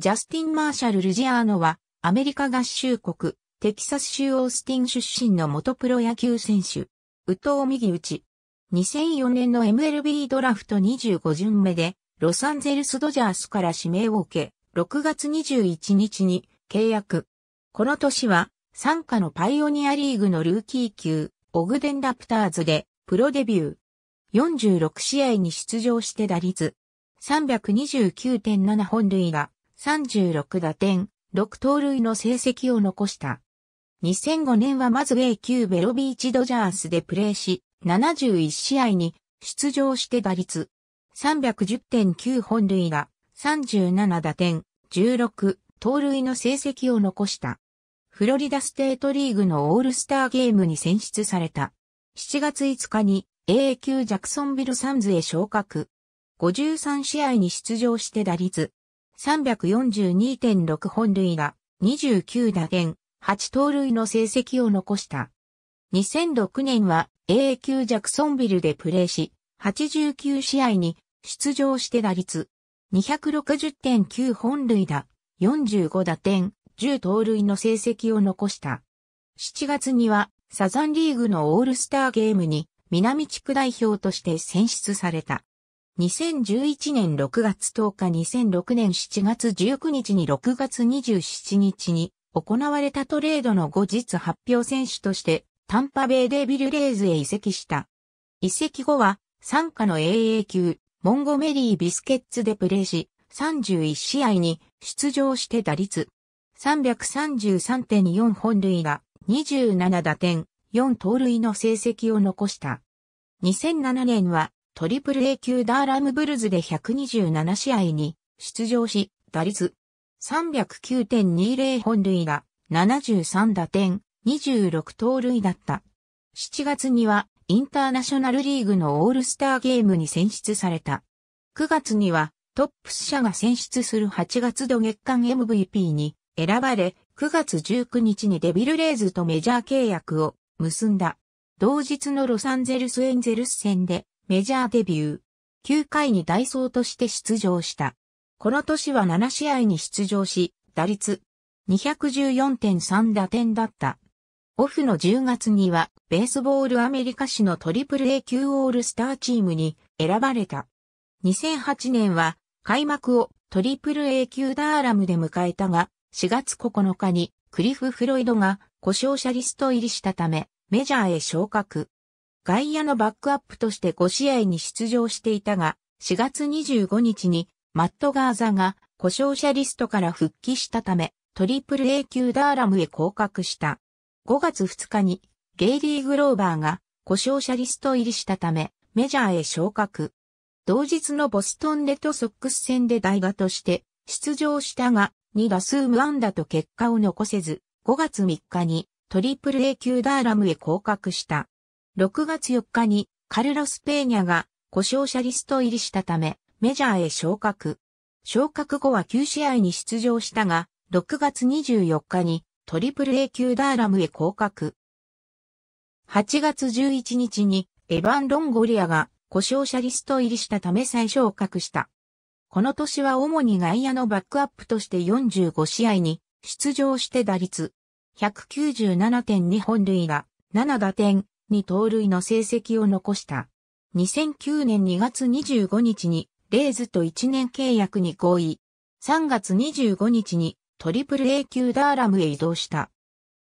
ジャスティン・マーシャル・ルジアーノは、アメリカ合衆国、テキサス州オースティン出身の元プロ野球選手。宇藤右打ち。2004年の MLB ドラフト25巡目で、ロサンゼルスドジャースから指名を受け、6月21日に契約。この年は、参加のパイオニアリーグのルーキー級、オグデンラプターズで、プロデビュー。46試合に出場して打率。329.7本塁打。36打点、6盗塁の成績を残した。2005年はまず A 級ベロビーチドジャースでプレーし、71試合に出場して打率310.9本塁打、37打点、16盗塁の成績を残した。フロリダステートリーグのオールスターゲームに選出された。7月5日に AA 級ジャクソンビルサンズへ昇格。53試合に出場して打率342.6本塁打、29打点、8盗塁の成績を残した。2006年は a 級ジャクソンビルでプレーし、89試合に出場して打率260.9本塁打、45打点、10盗塁の成績を残した。7月にはサザンリーグのオールスターゲームに南地区代表として選出された。2011年6月10日2006年7月19日に6月27日に行われたトレードの後日発表選手としてタンパベイデビルレーズへ移籍した。移籍後は参加の AA 級モンゴメリービスケッツでプレーし31試合に出場して打率333.4本塁打27打点4盗塁の成績を残した。2007年はトリプル A 級ダーラムブルズで127試合に出場し、打率309.20本塁打、73打点、26盗塁だった。7月にはインターナショナルリーグのオールスターゲームに選出された。9月にはトップス社が選出する8月度月間 MVP に選ばれ、9月19日にデビルレイズとメジャー契約を結んだ。同日のロサンゼルスエンゼルス戦でメジャーデビュー。9回にダイソーとして出場した。この年は7試合に出場し、打率214.3打点だった。オフの10月には、ベースボールアメリカ市のトリプル A 級オールスターチームに選ばれた。2008年は、開幕をトリプル A 級ダーラムで迎えたが、4月9日にクリフ・フロイドが故障者リスト入りしたため、メジャーへ昇格。外野のバックアップとして5試合に出場していたが、4月25日にマット・ガーザが故障者リストから復帰したため、トリプル A 級ダーラムへ降格した。5月2日にゲイリー・グローバーが故障者リスト入りしたため、メジャーへ昇格。同日のボストンレッドソックス戦で代打として出場したが、2打数無安打と結果を残せず、5月3日にトリプル A 級ダーラムへ降格した。6月4日にカルロス・ペーニャが故障者リスト入りしたため、メジャーへ昇格。昇格後は9試合に出場したが、6月24日にトリプル A 級ダーラムへ降格。8月11日にエヴァン・ロンゴリアが故障者リスト入りしたため再昇格した。この年は主に外野のバックアップとして45試合に出場して打率197.2本塁打、7打点、に盗塁の成績を残した。2009年2月25日にレイズと1年契約に合意。3月25日にトリプル A 級ダーラムへ移動した。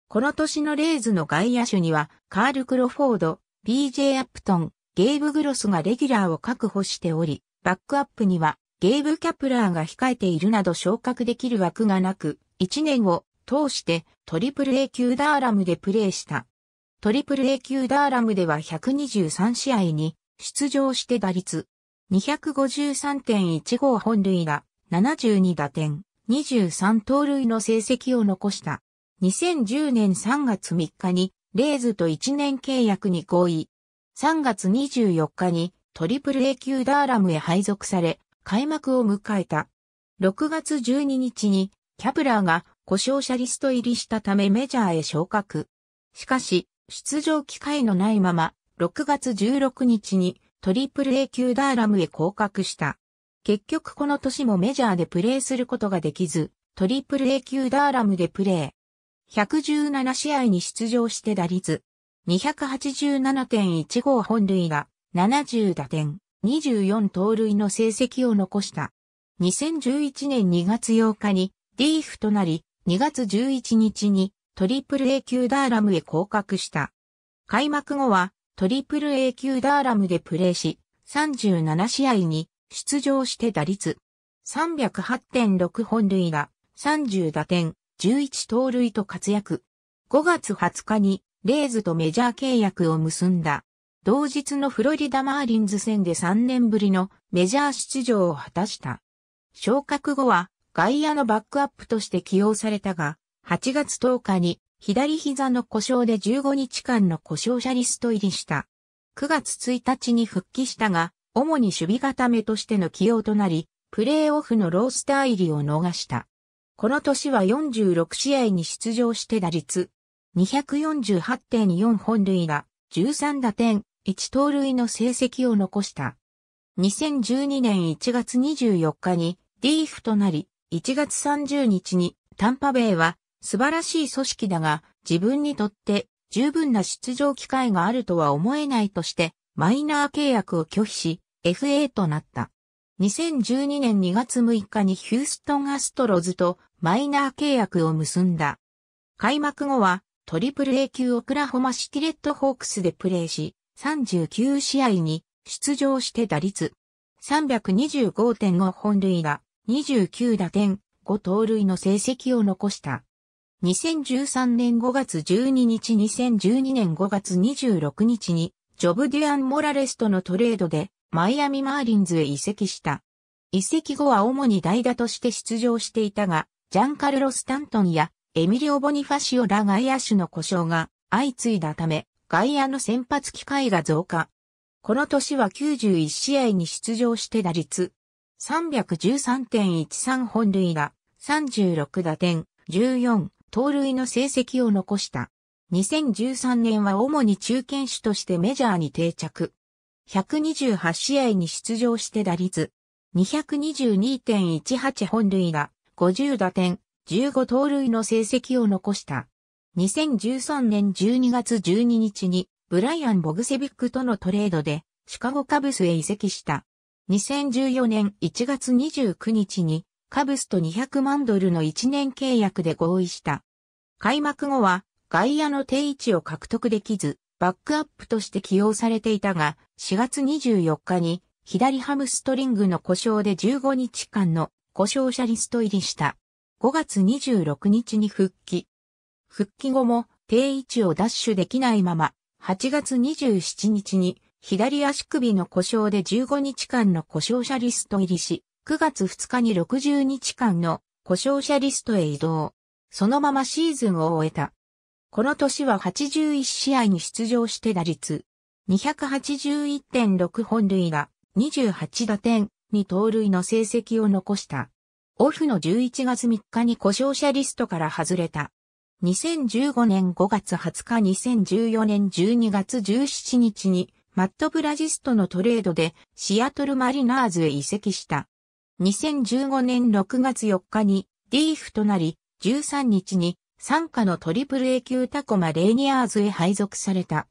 この年のレイズの外野手にはカール・クロフォード、BJ アップトン、ゲイブ・グロスがレギュラーを確保しており、バックアップにはゲイブ・キャプラーが控えているなど昇格できる枠がなく、1年を通してトリプル A 級ダーラムでプレーした。トリプル A 級ダーラムでは123試合に出場して打率253.15本塁打、72打点、23盗塁の成績を残した。2010年3月3日にレイズと1年契約に合意。3月24日にトリプル A 級ダーラムへ配属され、開幕を迎えた。6月12日にキャプラーが故障者リスト入りしたためメジャーへ昇格。しかし、出場機会のないまま、6月16日にトリプル A 級ダーラムへ降格した。結局この年もメジャーでプレーすることができず、トリプル A 級ダーラムでプレー。117試合に出場して打率。287.15本塁打、70打点、24盗塁の成績を残した。2011年2月8日にリーフとなり、2月11日にトリプル A 級ダーラムへ降格した。開幕後はトリプル A 級ダーラムでプレーし、37試合に出場して打率308.6本塁打、30打点、11盗塁と活躍。5月20日にレイズとメジャー契約を結んだ。同日のフロリダマーリンズ戦で3年ぶりのメジャー出場を果たした。昇格後は外野のバックアップとして起用されたが、8月10日に左膝の故障で15日間の故障者リスト入りした。9月1日に復帰したが、主に守備固めとしての起用となり、プレーオフのロースター入りを逃した。この年は46試合に出場して打率248.4本塁打、13打点、1盗塁の成績を残した。2012年1月24日にリーフとなり、1月30日にタンパベイは素晴らしい組織だが、自分にとって十分な出場機会があるとは思えないとして、マイナー契約を拒否し、FA となった。2012年2月6日にヒューストンアストロズとマイナー契約を結んだ。開幕後は、トリプル A 級オクラホマシティレッドホークスでプレーし、39試合に出場して打率325.5本塁打、29打点、5盗塁の成績を残した。2013年5月12日2012年5月26日にジョブ・デュアン・モラレスとのトレードでマイアミ・マーリンズへ移籍した。移籍後は主に代打として出場していたが、ジャンカルロ・スタントンやエミリオ・ボニファシオら外野手の故障が相次いだため、外野の先発機会が増加。この年は91試合に出場して打率313.13本塁打、36打点、14、盗塁の成績を残した。2013年は主に中堅手としてメジャーに定着。128試合に出場して打率222.18本塁打、50打点、15盗塁の成績を残した。2013年12月12日にブライアン・ボグセビックとのトレードでシカゴカブスへ移籍した。2014年1月29日にカブスと200万ドルの1年契約で合意した。開幕後は外野の定位置を獲得できず、バックアップとして起用されていたが、4月24日に左ハムストリングの故障で15日間の故障者リスト入りした。5月26日に復帰。復帰後も定位置をダッシュできないまま、8月27日に左足首の故障で15日間の故障者リスト入りし、9月2日に60日間の故障者リストへ移動。そのままシーズンを終えた。この年は81試合に出場して打率281.6本塁が28打点、に盗塁の成績を残した。オフの11月3日に故障者リストから外れた。2015年5月20日2014年12月17日にマットブラジストのトレードでシアトルマリナーズへ移籍した。2015年6月4日にリーフとなり、13日に参加のトリプル A 級タコマレーニアーズへ配属された。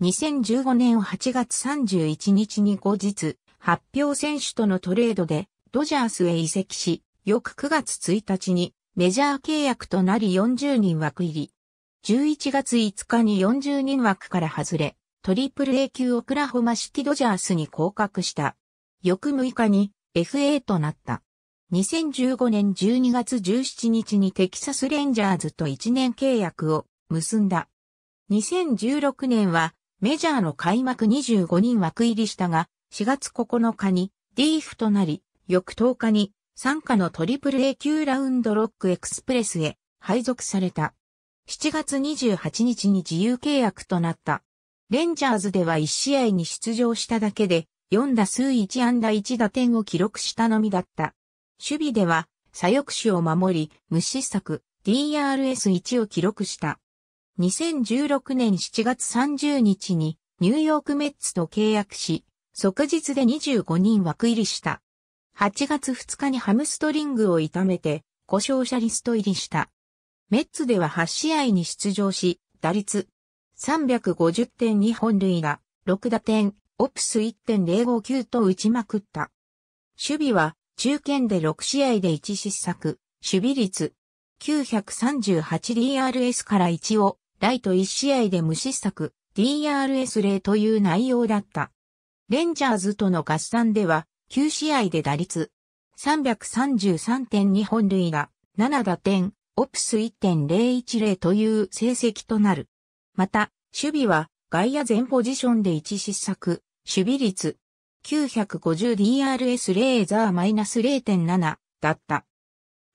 2015年8月31日に後日、発表選手とのトレードでドジャースへ移籍し、翌9月1日にメジャー契約となり40人枠入り。11月5日に40人枠から外れ、トリプル A 級オクラホマシティドジャースに降格した。翌6日に FA となった。2015年12月17日にテキサスレンジャーズと1年契約を結んだ。2016年はメジャーの開幕25人枠入りしたが、4月9日に DF となり、翌10日に参加のトリプル A 級ラウンドロックエクスプレスへ配属された。7月28日に自由契約となった。レンジャーズでは1試合に出場しただけで、4打数1安打1打点を記録したのみだった。守備では、左翼手を守り、無失策、DRS1 を記録した。2016年7月30日に、ニューヨークメッツと契約し、即日で25人枠入りした。8月2日にハムストリングを痛めて、故障者リスト入りした。メッツでは8試合に出場し、打率350.2本塁打、6打点、オプス1.059と打ちまくった。守備は、中堅で6試合で1失策、守備率、938DRS から1を、ライト1試合で無失策、DRS0 という内容だった。レンジャーズとの合算では、9試合で打率、333.2本塁打、7打点、オプス1.010という成績となる。また、守備は、外野全ポジションで1失策、守備率 950DRS レーザーマイナス -0.7 だった。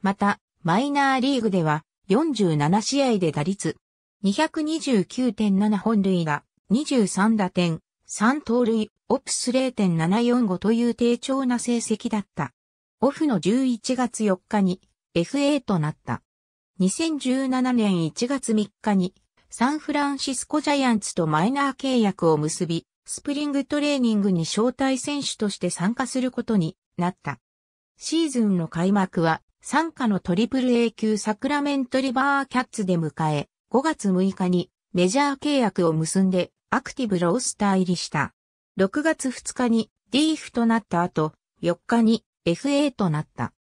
また、マイナーリーグでは47試合で打率229.7本塁打、23打点、3盗塁、オプス0.745という低調な成績だった。オフの11月4日に FA となった。2017年1月3日にサンフランシスコジャイアンツとマイナー契約を結び、スプリングトレーニングに招待選手として参加することになった。シーズンの開幕は、参加のトリプル A 級サクラメントリバーキャッツで迎え、5月6日にメジャー契約を結んでアクティブロースター入りした。6月2日に DF となった後、4日に FA となった。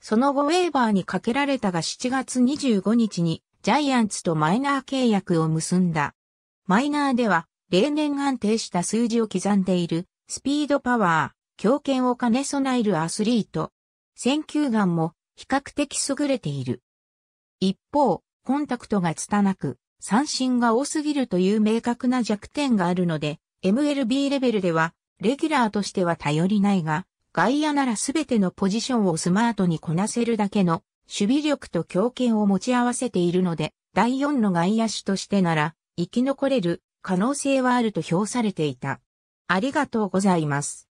その後ウェーバーにかけられたが7月25日にジャイアンツとマイナー契約を結んだ。マイナーでは例年安定した数字を刻んでいる、スピードパワー、強肩を兼ね備えるアスリート。選球眼も比較的優れている。一方、コンタクトが拙く、三振が多すぎるという明確な弱点があるので、MLB レベルでは、レギュラーとしては頼りないが、外野ならすべてのポジションをスマートにこなせるだけの、守備力と強肩を持ち合わせているので、第4の外野手としてなら、生き残れる可能性はあると評されていた。ありがとうございます。